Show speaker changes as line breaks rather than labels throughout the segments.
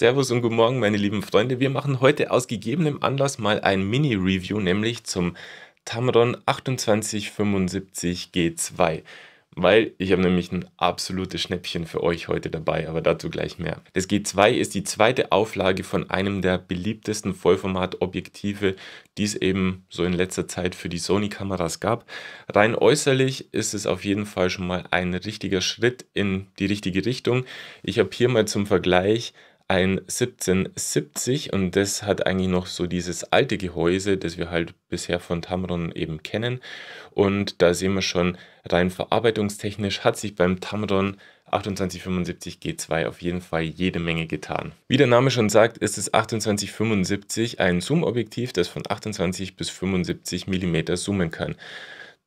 Servus und guten Morgen, meine lieben Freunde. Wir machen heute aus gegebenem Anlass mal ein Mini-Review, nämlich zum Tamron 2875 G2 weil ich habe nämlich ein absolutes Schnäppchen für euch heute dabei, aber dazu gleich mehr. Das G2 ist die zweite Auflage von einem der beliebtesten Vollformat-Objektive, die es eben so in letzter Zeit für die Sony-Kameras gab. Rein äußerlich ist es auf jeden Fall schon mal ein richtiger Schritt in die richtige Richtung. Ich habe hier mal zum Vergleich ein 1770 und das hat eigentlich noch so dieses alte Gehäuse, das wir halt bisher von Tamron eben kennen. Und da sehen wir schon, rein verarbeitungstechnisch hat sich beim Tamron 2875 G2 auf jeden Fall jede Menge getan. Wie der Name schon sagt, ist es 2875 ein Zoom-Objektiv, das von 28 bis 75 mm zoomen kann.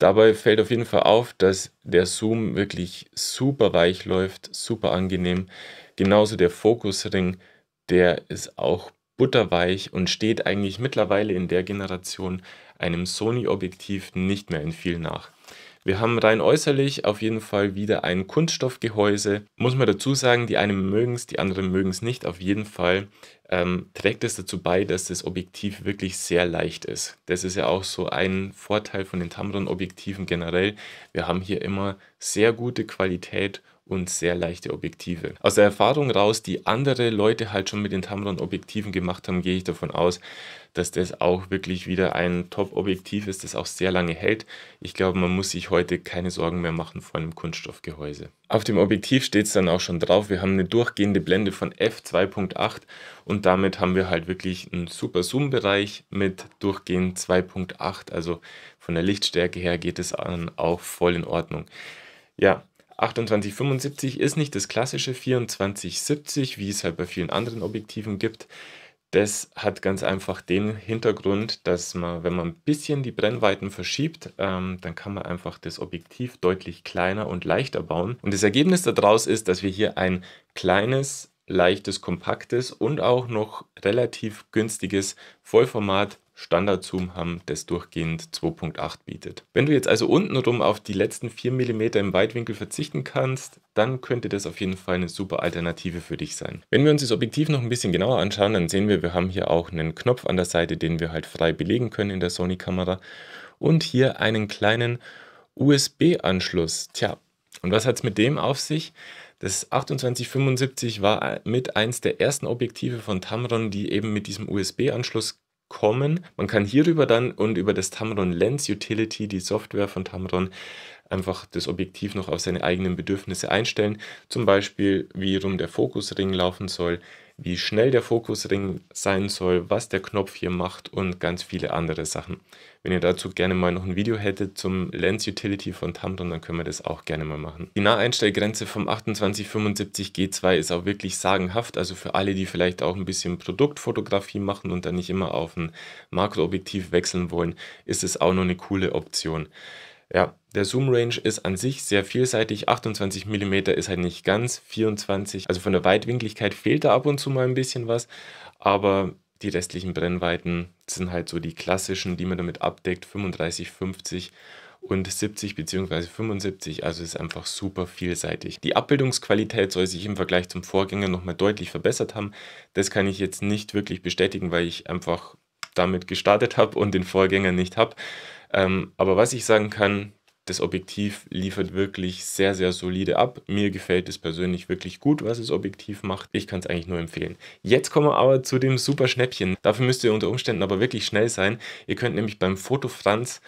Dabei fällt auf jeden Fall auf, dass der Zoom wirklich super weich läuft, super angenehm. Genauso der Fokusring, der ist auch butterweich und steht eigentlich mittlerweile in der Generation einem Sony-Objektiv nicht mehr in viel nach. Wir haben rein äußerlich auf jeden Fall wieder ein Kunststoffgehäuse. Muss man dazu sagen, die einen mögen es, die anderen mögen es nicht. Auf jeden Fall ähm, trägt es dazu bei, dass das Objektiv wirklich sehr leicht ist. Das ist ja auch so ein Vorteil von den Tamron-Objektiven generell. Wir haben hier immer sehr gute Qualität und sehr leichte Objektive. Aus der Erfahrung raus, die andere Leute halt schon mit den Tamron-Objektiven gemacht haben, gehe ich davon aus, dass das auch wirklich wieder ein Top-Objektiv ist, das auch sehr lange hält. Ich glaube, man muss sich heute keine Sorgen mehr machen vor einem Kunststoffgehäuse. Auf dem Objektiv steht es dann auch schon drauf. Wir haben eine durchgehende Blende von f2.8 und damit haben wir halt wirklich einen super Zoom-Bereich mit durchgehend 2.8. Also von der Lichtstärke her geht es an, auch voll in Ordnung. Ja, 2875 ist nicht das klassische 2470, wie es halt bei vielen anderen Objektiven gibt. Das hat ganz einfach den Hintergrund, dass man, wenn man ein bisschen die Brennweiten verschiebt, ähm, dann kann man einfach das Objektiv deutlich kleiner und leichter bauen. Und das Ergebnis daraus ist, dass wir hier ein kleines, leichtes, kompaktes und auch noch relativ günstiges Vollformat Standard-Zoom haben, das durchgehend 2.8 bietet. Wenn du jetzt also untenrum auf die letzten 4 mm im Weitwinkel verzichten kannst, dann könnte das auf jeden Fall eine super Alternative für dich sein. Wenn wir uns das Objektiv noch ein bisschen genauer anschauen, dann sehen wir, wir haben hier auch einen Knopf an der Seite, den wir halt frei belegen können in der Sony-Kamera und hier einen kleinen USB-Anschluss. Tja, und was hat es mit dem auf sich? Das 2875 war mit eins der ersten Objektive von Tamron, die eben mit diesem USB-Anschluss kommen. Man kann hierüber dann und über das Tamron Lens Utility, die Software von Tamron, einfach das Objektiv noch auf seine eigenen Bedürfnisse einstellen. Zum Beispiel, wie rum der Fokusring laufen soll, wie schnell der Fokusring sein soll, was der Knopf hier macht und ganz viele andere Sachen. Wenn ihr dazu gerne mal noch ein Video hättet zum Lens Utility von Tamron, dann können wir das auch gerne mal machen. Die Naheinstellgrenze vom 2875 G2 ist auch wirklich sagenhaft, also für alle, die vielleicht auch ein bisschen Produktfotografie machen und dann nicht immer auf ein Makroobjektiv wechseln wollen, ist es auch noch eine coole Option. Ja, der Zoom-Range ist an sich sehr vielseitig. 28 mm ist halt nicht ganz, 24, also von der Weitwinkligkeit fehlt da ab und zu mal ein bisschen was, aber die restlichen Brennweiten sind halt so die klassischen, die man damit abdeckt, 35, 50 und 70 bzw. 75, also ist einfach super vielseitig. Die Abbildungsqualität soll sich im Vergleich zum Vorgänger nochmal deutlich verbessert haben. Das kann ich jetzt nicht wirklich bestätigen, weil ich einfach damit gestartet habe und den Vorgänger nicht habe. Ähm, aber was ich sagen kann, das Objektiv liefert wirklich sehr, sehr solide ab. Mir gefällt es persönlich wirklich gut, was das Objektiv macht. Ich kann es eigentlich nur empfehlen. Jetzt kommen wir aber zu dem super Schnäppchen. Dafür müsst ihr unter Umständen aber wirklich schnell sein. Ihr könnt nämlich beim Foto Franz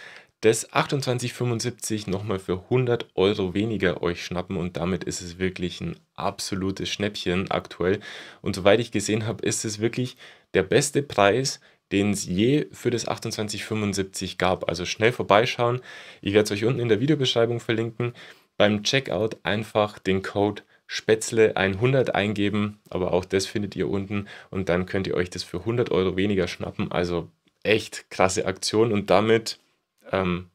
das 28,75 nochmal für 100 Euro weniger euch schnappen und damit ist es wirklich ein absolutes Schnäppchen aktuell. Und soweit ich gesehen habe, ist es wirklich der beste Preis den es je für das 2875 gab. Also schnell vorbeischauen. Ich werde es euch unten in der Videobeschreibung verlinken. Beim Checkout einfach den Code Spätzle100 eingeben, aber auch das findet ihr unten und dann könnt ihr euch das für 100 Euro weniger schnappen. Also echt krasse Aktion und damit ähm,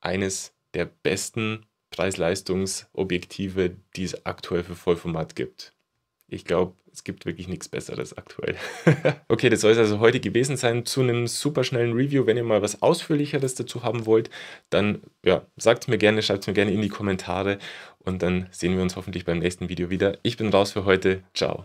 eines der besten Preis-Leistungs-Objektive, die es aktuell für Vollformat gibt ich glaube, es gibt wirklich nichts Besseres aktuell. okay, das soll es also heute gewesen sein zu einem super schnellen Review. Wenn ihr mal was Ausführlicheres dazu haben wollt, dann ja, sagt es mir gerne, schreibt es mir gerne in die Kommentare und dann sehen wir uns hoffentlich beim nächsten Video wieder. Ich bin raus für heute. Ciao.